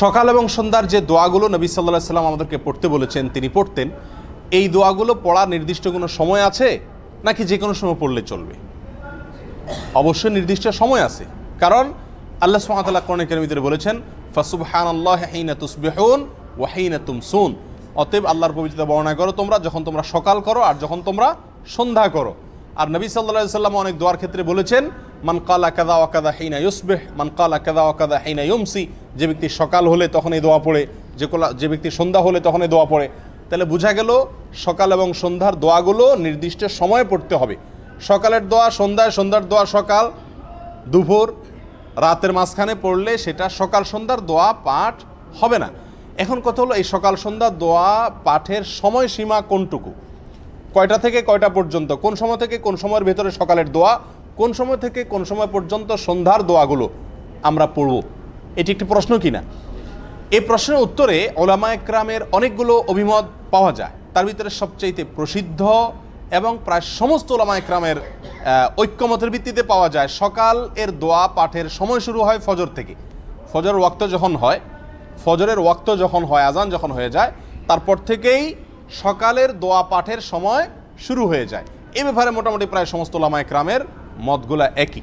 সকাল এবং সন্ধ্যার যে দোয়াগুলো নবী সাল্লাহ সাল্লাম আমাদেরকে পড়তে বলেছেন তিনি পড়তেন এই দোয়াগুলো পড়ার নির্দিষ্ট কোনো সময় আছে নাকি যে কোনো সময় পড়লে চলবে অবশ্যই নির্দিষ্ট সময় আছে কারণ আল্লাহ সুমাতাল্লাহ কোরআন কেরমিদের বলেছেন ফাসুবহান আল্লাহ হাইনা তুসবেহন ওয়াহিনা তুমসুন অতএব আল্লাহর পবিত্রতা বর্ণনা করো তোমরা যখন তোমরা সকাল করো আর যখন তোমরা সন্ধ্যা করো আর নবী সাল্লাহ সাল্লাম অনেক দোয়ার ক্ষেত্রে বলেছেন মান কালা কাদা ওয়াকাদা হিনা ইউসবেহ মান কালা কাদা ওয়াকাদা হিনা ইয়মসি যে ব্যক্তি সকাল হলে তখন এই দোয়া পড়ে যে কলা যে ব্যক্তি সন্ধ্যা হলে তখন এই দোয়া পড়ে তাহলে বোঝা গেল সকাল এবং সন্ধ্যার দোয়াগুলো নির্দিষ্ট সময়ে পড়তে হবে সকালের দোয়া সন্ধ্যায় সন্ধ্যার দোয়া সকাল দুপুর রাতের মাঝখানে পড়লে সেটা সকাল সন্ধ্যার দোয়া পাঠ হবে না এখন কথা হলো এই সকাল সন্ধ্যা দোয়া পাঠের সময়সীমা কোনটুকু কয়টা থেকে কয়টা পর্যন্ত কোন সময় থেকে কোন সময়ের ভেতরে সকালের দোয়া কোন সময় থেকে কোন সময় পর্যন্ত সন্ধ্যার দোয়াগুলো আমরা পড়ব এটি একটি প্রশ্ন কিনা এই প্রশ্নের উত্তরে ওলামা একরামের অনেকগুলো অভিমত পাওয়া যায় তার ভিতরে সবচাইতে প্রসিদ্ধ এবং প্রায় সমস্ত ওলামা একরামের ঐক্যমতের ভিত্তিতে পাওয়া যায় সকাল এর দোয়া পাঠের সময় শুরু হয় ফজর থেকে ফজরের ওয়াক্ত যখন হয় ফজরের ওয়াক্ত যখন হয় আজান যখন হয়ে যায় তারপর থেকেই সকালের দোয়া পাঠের সময় শুরু হয়ে যায় এ ব্যাপারে মোটামুটি প্রায় সমস্ত লামা একরামের মতগুলা একই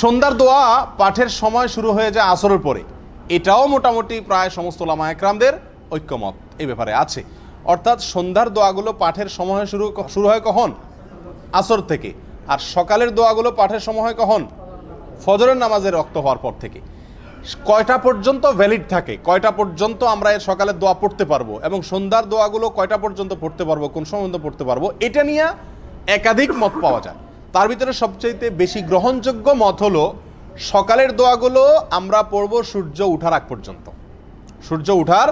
সন্ধ্যার দোয়া পাঠের সময় শুরু হয়ে যায় আসরের পরে এটাও মোটামুটি প্রায় সমস্ত লামা একরামদের ঐক্যমত এই ব্যাপারে আছে অর্থাৎ সন্ধ্যার দোয়াগুলো পাঠের সময় শুরু শুরু হয় কখন আসর থেকে আর সকালের দোয়াগুলো পাঠের সময় হয় কখন ফজরের নামাজের রক্ত হওয়ার পর থেকে কয়টা পর্যন্ত ভ্যালিড থাকে কয়টা পর্যন্ত আমরা এর সকালের দোয়া পড়তে পারবো এবং সন্ধ্যার দোয়াগুলো কয়টা পর্যন্ত পড়তে পারবো কোন সময় পড়তে পারবো এটা নিয়ে একাধিক মত পাওয়া যায় তার ভিতরে সবচাইতে বেশি গ্রহণযোগ্য মত হলো সকালের দোয়াগুলো আমরা পড়ব সূর্য উঠার আগ পর্যন্ত সূর্য উঠার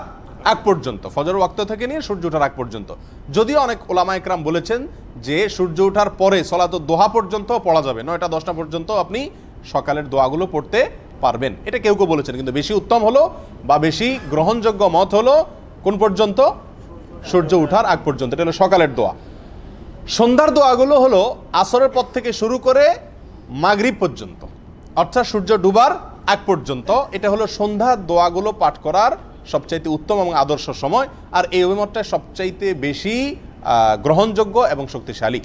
আগ পর্যন্ত ফজর ওয়াক্ত থেকে নিয়ে সূর্য ওঠার আগ পর্যন্ত যদিও অনেক ওলামা একরাম বলেছেন যে সূর্য ওঠার পরে সলাত দোহা পর্যন্ত পড়া যাবে নয়টা দশটা পর্যন্ত আপনি সকালের দোয়াগুলো পড়তে পারবেন এটা কেউ কেউ বলেছেন কিন্তু বেশি উত্তম হলো বা বেশি গ্রহণযোগ্য মত হলো কোন পর্যন্ত সূর্য ওঠার আগ পর্যন্ত এটা হলো সকালের দোয়া সন্ধ্যার দোয়াগুলো হলো আসরের পর থেকে শুরু করে মাগরিব পর্যন্ত অর্থাৎ সূর্য ডুবার আগ পর্যন্ত এটা হলো সন্ধ্যার দোয়াগুলো পাঠ করার সবচাইতে উত্তম এবং আদর্শ সময় আর এই অভিমতটা সবচাইতে বেশি গ্রহণযোগ্য এবং শক্তিশালী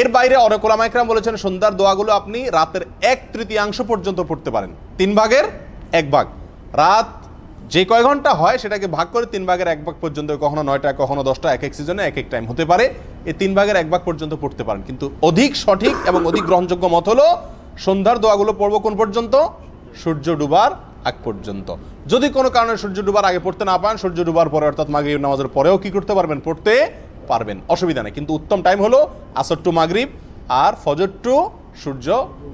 এর বাইরে অনেক ওলামাইকরাম বলেছেন সন্ধ্যার দোয়াগুলো আপনি রাতের এক তৃতীয়াংশ পর্যন্ত পড়তে পারেন তিন ভাগের এক ভাগ রাত যে কয় ঘন্টা হয় সেটাকে ভাগ করে তিন ভাগের এক ভাগ পর্যন্ত কখনো নয়টা কখনো দশটা এক এক সিজনে এক এক টাইম হতে পারে এই তিন ভাগের এক ভাগ পর্যন্ত পড়তে পারেন কিন্তু অধিক সঠিক এবং অধিক গ্রহণযোগ্য মত হলো সন্ধ্যার দোয়াগুলো পড়বো কোন পর্যন্ত সূর্য ডুবার আগ পর্যন্ত যদি কোনো কারণে সূর্য ডুবার আগে পড়তে না পান সূর্য ডুবার পরে অর্থাৎ মাগরীব নামাজের পরেও কি করতে পারবেন পড়তে পারবেন অসুবিধা নেই কিন্তু উত্তম টাইম হলো আসর টু মাগরিব আর ফজর টু সূর্য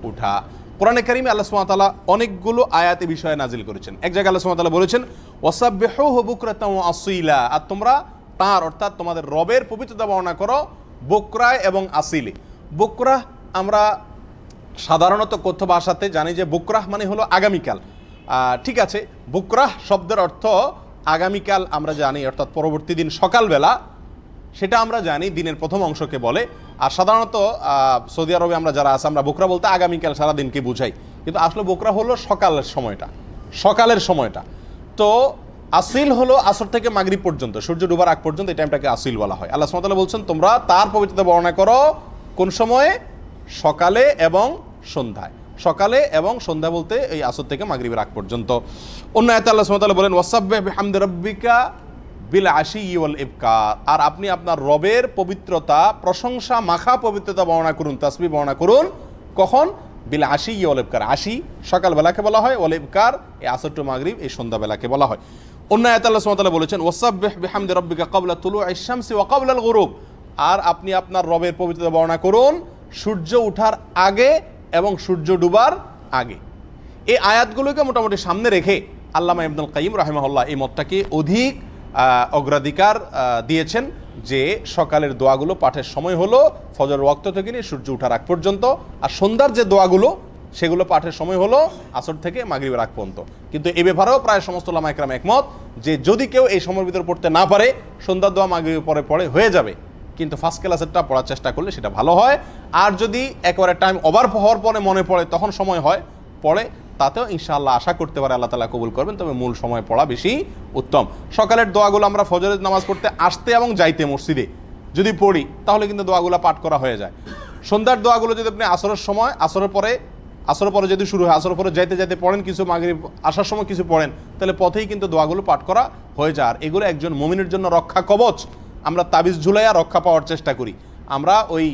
উঠা কোরআনে কারিমে আল্লাহ সুমাতালা অনেকগুলো আয়াতে বিষয়ে নাজিল করেছেন এক জায়গায় আল্লাহ সুমাতালা বলেছেন ওয়াসাবেহ বুকরাতাম আসইলা আর তোমরা তাঁর অর্থাৎ তোমাদের রবের পবিত্রতা বর্ণনা করো বোকরা এবং আসিলে বকরাহ আমরা সাধারণত কথ্য ভাষাতে জানি যে বকরাহ মানে হলো আগামীকাল ঠিক আছে বকরাহ শব্দের অর্থ আগামীকাল আমরা জানি অর্থাৎ পরবর্তী দিন সকালবেলা সেটা আমরা জানি দিনের প্রথম অংশকে বলে আর সাধারণত সৌদি আরবে আমরা যারা আছে আমরা বোকরা বলতে আগামীকাল সারা দিনকে বুঝাই কিন্তু আসলে বোকরা হলো সকালের সময়টা সকালের সময়টা তো আসিল হলো আসর থেকে মাগরিব পর্যন্ত সূর্য ডুবার আগ পর্যন্ত এই টাইমটাকে আসিল বলা হয় আল্লাহ সুমতাল্লাহ বলছেন তোমরা তার পবিত্রতা বর্ণনা করো কোন সময়ে সকালে এবং সন্ধ্যায় সকালে এবং সন্ধ্যা বলতে এই আসর থেকে মাগরিবের আগ পর্যন্ত অন্য আয়তা আল্লাহ সুমতাল্লাহ বলেন ওয়াসাব্বে হামদ রব্বিকা বিল আশি ইউল ইবকার আর আপনি আপনার রবের পবিত্রতা প্রশংসা মাখা পবিত্রতা বর্ণনা করুন তাসবি বর্ণনা করুন কখন বিল আশি ইউল ইবকার আশি সকালবেলাকে বলা হয় ওল ইবকার এই আসর মাগরিব এই সন্ধ্যাবেলাকে বলা হয় অন্য আয়তাল্লাহ সুমতাল্লাহ বলেছেন ওসাব্বেহ বিহামদে রব্বিকা কবলা তুলু ইশামসি ওয়া কবলাল গরুব আর আপনি আপনার রবের পবিত্রতা বর্ণনা করুন সূর্য ওঠার আগে এবং সূর্য ডুবার আগে এই আয়াতগুলোকে মোটামুটি সামনে রেখে আল্লামা ইবনুল কাইম রাহেমাহুল্লাহ এই মতটাকে অধিক অগ্রাধিকার দিয়েছেন যে সকালের দোয়াগুলো পাঠের সময় হলো ফজর ওয়াক্ত থেকে নিয়ে সূর্য ওঠার আগ পর্যন্ত আর সন্ধ্যার যে দোয়াগুলো সেগুলো পাঠের সময় হলো আসর থেকে মাগরিবের আগ পর্যন্ত কিন্তু এ ব্যাপারেও প্রায় সমস্ত লামা একরাম একমত যে যদি কেউ এই সময়ের ভিতরে পড়তে না পারে সন্ধ্যার দোয়া মাগরিবের পরে পরে হয়ে যাবে কিন্তু ফার্স্ট ক্লাসেরটা পড়ার চেষ্টা করলে সেটা ভালো হয় আর যদি একবারে টাইম ওভার হওয়ার পরে মনে পড়ে তখন সময় হয় পড়ে তাতেও ইনশাল্লাহ আশা করতে পারে আল্লাহ তালা কবুল করবেন তবে মূল সময় পড়া বেশি উত্তম সকালের দোয়াগুলো আমরা ফজরের নামাজ পড়তে আসতে এবং যাইতে মসজিদে যদি পড়ি তাহলে কিন্তু দোয়াগুলো পাঠ করা হয়ে যায় সন্ধ্যার দোয়াগুলো যদি আপনি আসরের সময় আসরের পরে আসর পরে যদি শুরু হয় আসর পরে যাইতে যাইতে পড়েন কিছু মাগরিব আসার সময় কিছু পড়েন তাহলে পথেই কিন্তু দোয়াগুলো পাঠ করা হয়ে যায় আর এগুলো একজন মমিনের জন্য রক্ষা কবচ আমরা তাবিজ ঝুলাইয়া রক্ষা পাওয়ার চেষ্টা করি আমরা ওই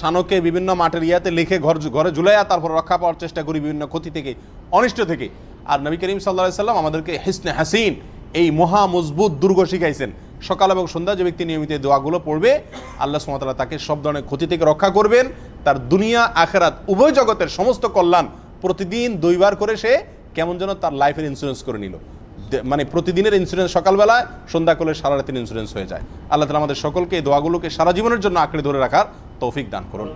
শানকে বিভিন্ন মাঠের ইয়াতে লিখে ঘর ঘরে ঝুলাইয়া তারপর রক্ষা পাওয়ার চেষ্টা করি বিভিন্ন ক্ষতি থেকে অনিষ্ট থেকে আর নবী করিম সাল্লা সাল্লাম আমাদেরকে হিসনে হাসিন এই মহা মজবুত দুর্গ শিখাইছেন সকাল এবং সন্ধ্যা যে ব্যক্তি নিয়মিত দোয়াগুলো পড়বে আল্লাহ সুমাতালা তাকে সব ধরনের ক্ষতি থেকে রক্ষা করবেন তার দুনিয়া আখেরাত উভয় জগতের সমস্ত কল্যাণ প্রতিদিন দুইবার করে সে কেমন যেন তার লাইফের ইন্স্যুরেন্স করে নিল মানে প্রতিদিনের ইন্স্যুরেন্স সকালবেলায় সন্ধ্যা করলে সারা রাতের ইন্স্যুরেন্স হয়ে যায় আল্লাহ তালা আমাদের সকলকে এই দোয়াগুলোকে সারা জীবনের জন্য আঁকড়ে ধরে রাখার তৌফিক দান করুন